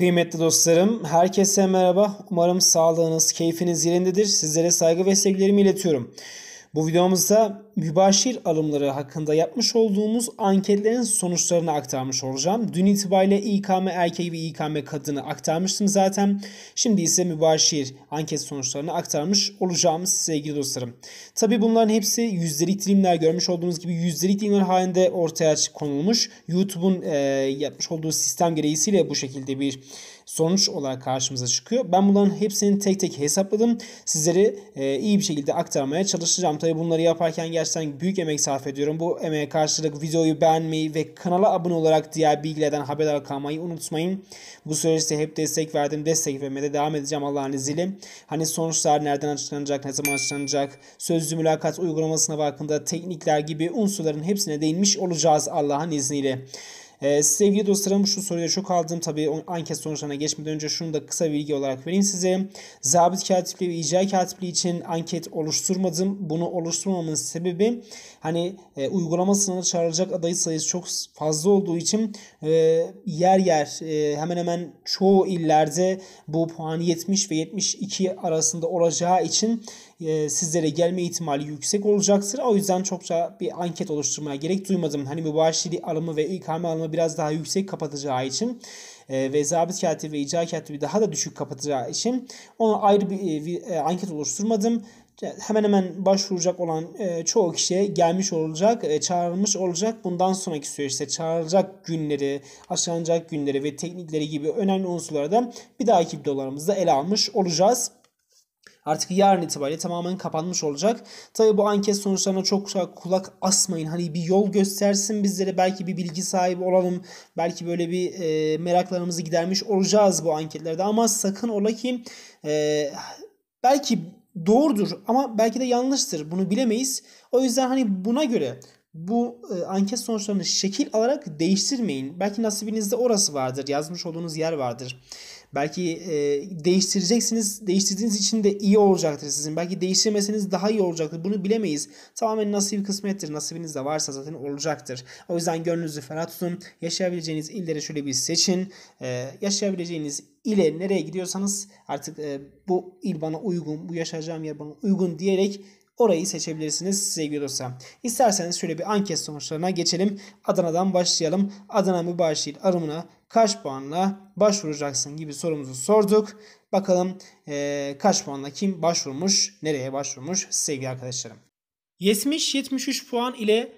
Kıymetli dostlarım, herkese merhaba. Umarım sağlığınız, keyfiniz yerindedir. Sizlere saygı ve sevgilerimi iletiyorum. Bu videomuzda mübaşir alımları hakkında yapmış olduğumuz anketlerin sonuçlarını aktarmış olacağım. Dün itibariyle İKM erkeği ve İKM kadını aktarmıştım zaten. Şimdi ise mübaşir anket sonuçlarını aktarmış olacağım sevgili dostlarım. Tabi bunların hepsi yüzdelik dilimler görmüş olduğunuz gibi yüzdelik dilimler halinde ortaya konulmuş. YouTube'un e, yapmış olduğu sistem gereğisiyle bu şekilde bir sonuç olarak karşımıza çıkıyor. Ben bunların hepsini tek tek hesapladım. Sizlere e, iyi bir şekilde aktarmaya çalışacağım. Tabi bunları yaparken gerçekten gerçekten büyük emek sarf ediyorum. Bu emeğe karşılık videoyu beğenmeyi ve kanala abone olarak diğer bilgilerden haberdar kalmayı unutmayın. Bu süreçte hep destek verdim. Destek vermeye devam edeceğim Allah'ın izniyle. Hani sonuçlar nereden açıklanacak, ne zaman açıklanacak, sözlü mülakat uygulamasına hakkında teknikler gibi unsurların hepsine değinmiş olacağız Allah'ın izniyle. Ee, sevgili dostlarım şu soruya çok aldım. Tabii anket sonuçlarına geçmeden önce şunu da kısa bilgi olarak vereyim size. Zabit katipliği ve icra katipliği için anket oluşturmadım. Bunu oluşturmamamın sebebi hani e, uygulama sınavına çağrılacak aday sayısı çok fazla olduğu için e, yer yer e, hemen hemen çoğu illerde bu puanı 70 ve 72 arasında olacağı için e, sizlere gelme ihtimali yüksek olacaktır. O yüzden çokça bir anket oluşturmaya gerek duymadım. Hani mübaşiri alımı ve ikame alımı biraz daha yüksek kapatacağı için e, ve zabit katibi ve icra katibi daha da düşük kapatacağı için ona ayrı bir e, e, anket oluşturmadım hemen hemen başvuracak olan e, çoğu kişiye gelmiş olacak, e, çağrılmış olacak. Bundan sonraki süreçte çağrılacak günleri, aşılanacak günleri ve teknikleri gibi önemli unsurları da bir dahaki videolarımızda ele almış olacağız artık yarın itibariyle tamamen kapanmış olacak. Tabii bu anket sonuçlarına çok kulak asmayın. Hani bir yol göstersin bizlere belki bir bilgi sahibi olalım. Belki böyle bir e, meraklarımızı gidermiş olacağız bu anketlerde. Ama sakın ola ki e, belki doğrudur ama belki de yanlıştır. Bunu bilemeyiz. O yüzden hani buna göre bu e, anket sonuçlarını şekil alarak değiştirmeyin. Belki nasibinizde orası vardır, yazmış olduğunuz yer vardır. Belki e, değiştireceksiniz. Değiştirdiğiniz için de iyi olacaktır sizin. Belki değiştirmeseniz daha iyi olacaktır. Bunu bilemeyiz. Tamamen nasip kısmettir. Nasibiniz de varsa zaten olacaktır. O yüzden gönlünüzü ferah tutun. Yaşayabileceğiniz illeri şöyle bir seçin. E, yaşayabileceğiniz ile nereye gidiyorsanız artık e, bu il bana uygun, bu yaşayacağım yer bana uygun diyerek Orayı seçebilirsiniz sevgili dostlar. İsterseniz şöyle bir anket sonuçlarına geçelim. Adana'dan başlayalım. Adana mübaşir arımına kaç puanla başvuracaksın gibi sorumuzu sorduk. Bakalım e, kaç puanla kim başvurmuş, nereye başvurmuş sevgili arkadaşlarım. 70-73 puan ile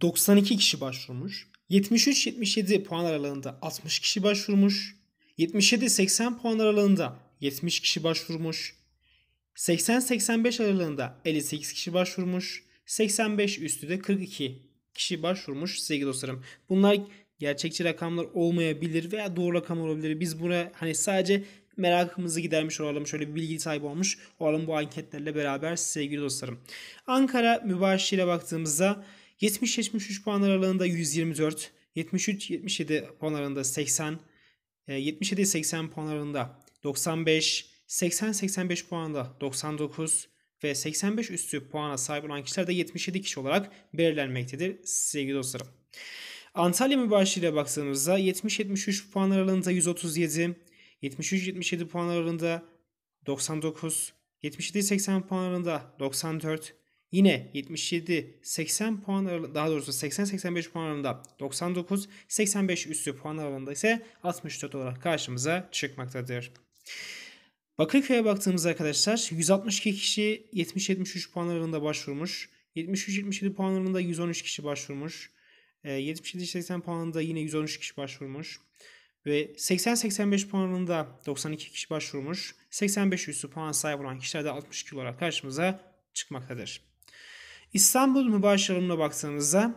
92 kişi başvurmuş. 73-77 puan aralığında 60 kişi başvurmuş. 77-80 puan aralığında 70 kişi başvurmuş. 80-85 aralığında 58 kişi başvurmuş. 85 üstü de 42 kişi başvurmuş sevgili dostlarım. Bunlar gerçekçi rakamlar olmayabilir veya doğru rakam olabilir. Biz buraya hani sadece merakımızı gidermiş olalım. Şöyle bir bilgi sahibi olmuş olalım bu anketlerle beraber sevgili dostlarım. Ankara mübaşire baktığımızda 70-73 puan aralığında 124, 73-77 puan aralığında 80, 77-80 e, puan aralığında 95, 80-85 puanda 99 ve 85 üstü puana sahip olan kişiler de 77 kişi olarak belirlenmektedir sevgili dostlarım. Antalya mübaşiriyle baktığımızda 70-73 puan aralığında 137, 73-77 puan aralığında 99, 77-80 puan aralığında 94, Yine 77 80 puan aralığında daha doğrusu 80 85 puan aralığında 99 85 üstü puan aralığında ise 64 olarak karşımıza çıkmaktadır. Bakırköy'e baktığımız arkadaşlar 162 kişi 70-73 puan aralığında başvurmuş. 73-77 puan aralığında 113 kişi başvurmuş. 77-80 ee, puanında yine 113 kişi başvurmuş. Ve 80-85 puanında 92 kişi başvurmuş. 85 üstü puan sahip olan kişiler de 62 olarak karşımıza çıkmaktadır. İstanbul mübaşir alımına baktığımızda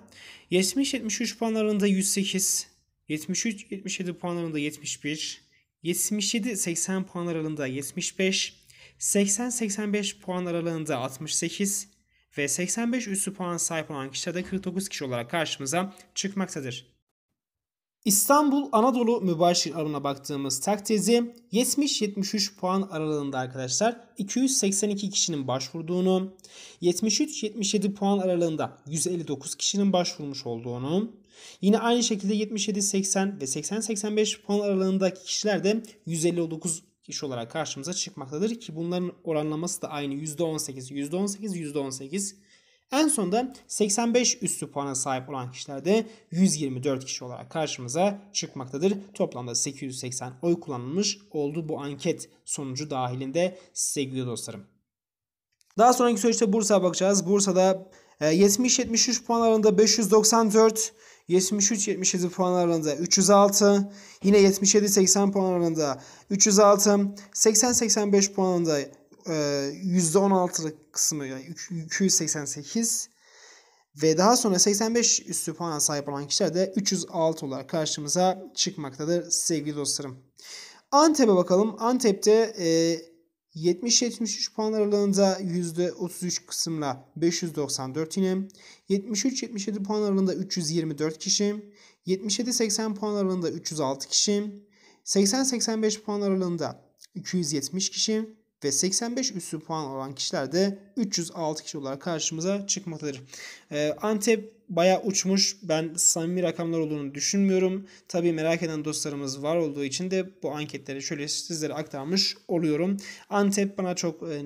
70-73 puan puanlarında 108, 73-77 puan puanlarında 71, 77-80 puan aralığında 75, 80-85 puan aralığında 68 ve 85 üstü puan sahip olan kişiler 49 kişi olarak karşımıza çıkmaktadır. İstanbul Anadolu Mübaşir Arun'a baktığımız takdirde 70-73 puan aralığında arkadaşlar 282 kişinin başvurduğunu, 73-77 puan aralığında 159 kişinin başvurmuş olduğunu, Yine aynı şekilde 77-80 ve 80-85 puan aralığındaki kişiler de 159 kişi olarak karşımıza çıkmaktadır ki bunların oranlaması da aynı %18, %18, %18. En sonunda 85 üstü puana sahip olan kişiler de 124 kişi olarak karşımıza çıkmaktadır. Toplamda 880 oy kullanılmış oldu bu anket sonucu dahilinde sevgili dostlarım. Daha sonraki süreçte Bursa'ya bakacağız. Bursa'da 70-73 e, puan aralığında 594, 73-77 puan aralığında 306. Yine 77-80 puan aralığında 306. 80-85 puan aralığında %16'lık e, kısmı yani 288 ve daha sonra 85 üstü puan sahip olan kişiler de 306 olarak karşımıza çıkmaktadır sevgili dostlarım. Antep'e bakalım. Antep'te e, 70-73 puan aralığında %33 kısımla 594 yine. 73-77 puan aralığında 324 kişi. 77-80 puan aralığında 306 kişi. 80-85 puan aralığında 270 kişi ve 85 üstü puan olan kişilerde 306 kişi olarak karşımıza çıkmaktadır. Ee, Antep baya uçmuş. Ben samimi rakamlar olduğunu düşünmüyorum. Tabii merak eden dostlarımız var olduğu için de bu anketleri şöyle sizlere aktarmış oluyorum. Antep bana çok e,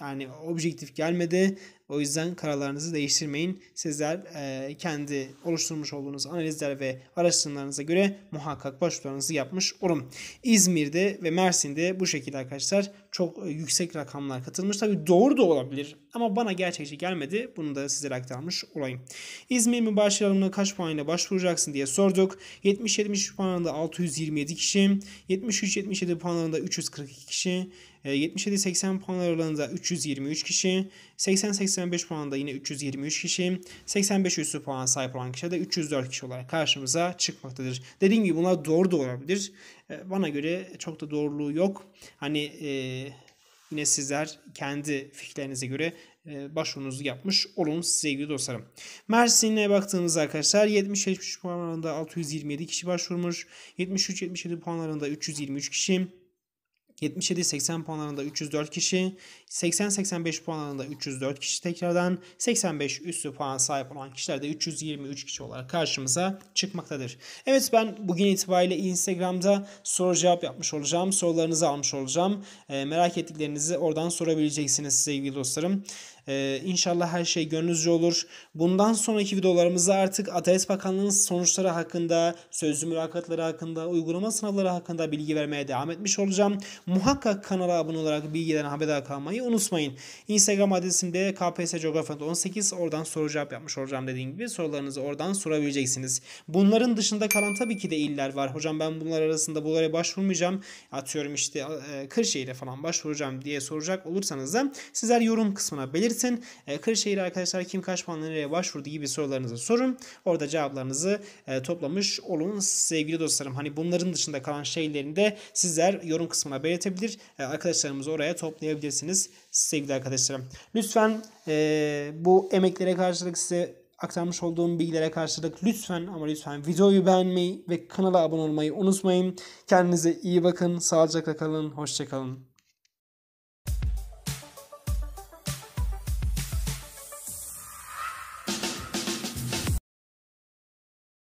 yani objektif gelmedi. O yüzden kararlarınızı değiştirmeyin. Sizler e, kendi oluşturmuş olduğunuz analizler ve araştırmalarınıza göre muhakkak başvurularınızı yapmış olun. İzmir'de ve Mersin'de bu şekilde arkadaşlar çok e, yüksek rakamlar katılmış. Tabi doğru da olabilir ama bana gerçekçi gelmedi. Bunu da sizlere aktarmış olayım. İzmir mübaşir alımına kaç ile başvuracaksın diye sorduk. 70-73 puanında 627 kişi, 73-77 puanlarında 342 kişi, 77-80 e, puan aralığında 323 kişi, 80 85 puanında yine 323 kişi, 85 üstü puan sahip olan kişi de 304 kişi olarak karşımıza çıkmaktadır. Dediğim gibi bunlar doğru da olabilir. E, bana göre çok da doğruluğu yok. Hani e, yine sizler kendi fikirlerinize göre e, başvurunuzu yapmış olun sevgili dostlarım. Mersin'e baktığımızda arkadaşlar 70-73 puanlarında 627 kişi başvurmuş. 73-77 puanlarında 323 kişi. 77-80 puanlarında 304 kişi, 80-85 puanlarında 304 kişi tekrardan 85 üstü puan sahip olan kişiler de 323 kişi olarak karşımıza çıkmaktadır. Evet ben bugün itibariyle Instagram'da soru cevap yapmış olacağım. Sorularınızı almış olacağım. E, merak ettiklerinizi oradan sorabileceksiniz sevgili dostlarım. Ee, inşallah her şey gönlünüzce olur. Bundan sonraki videolarımızda artık Adalet Bakanlığı'nın sonuçları hakkında, sözlü mülakatları hakkında, uygulama sınavları hakkında bilgi vermeye devam etmiş olacağım. Muhakkak kanala abone olarak bilgilerden haberdar kalmayı unutmayın. Instagram adresim de kpscoğrafya18 oradan soru cevap yapmış olacağım dediğim gibi sorularınızı oradan sorabileceksiniz. Bunların dışında kalan tabii ki de iller var. Hocam ben bunlar arasında Bulgar'a başvurmayacağım. Atıyorum işte e, Kırşehir'e falan başvuracağım diye soracak olursanız da sizler yorum kısmına belirtin. E, Kırşehir arkadaşlar kim kaç puanla nereye başvurdu gibi sorularınızı sorun. Orada cevaplarınızı e, toplamış olun sevgili dostlarım. Hani bunların dışında kalan şeylerini sizler yorum kısmına belirtin üretebilir. E, arkadaşlarımızı oraya toplayabilirsiniz sevgili arkadaşlarım. Lütfen e, bu emeklere karşılık size aktarmış olduğum bilgilere karşılık lütfen ama lütfen videoyu beğenmeyi ve kanala abone olmayı unutmayın. Kendinize iyi bakın, sağlıcakla kalın, hoşçakalın.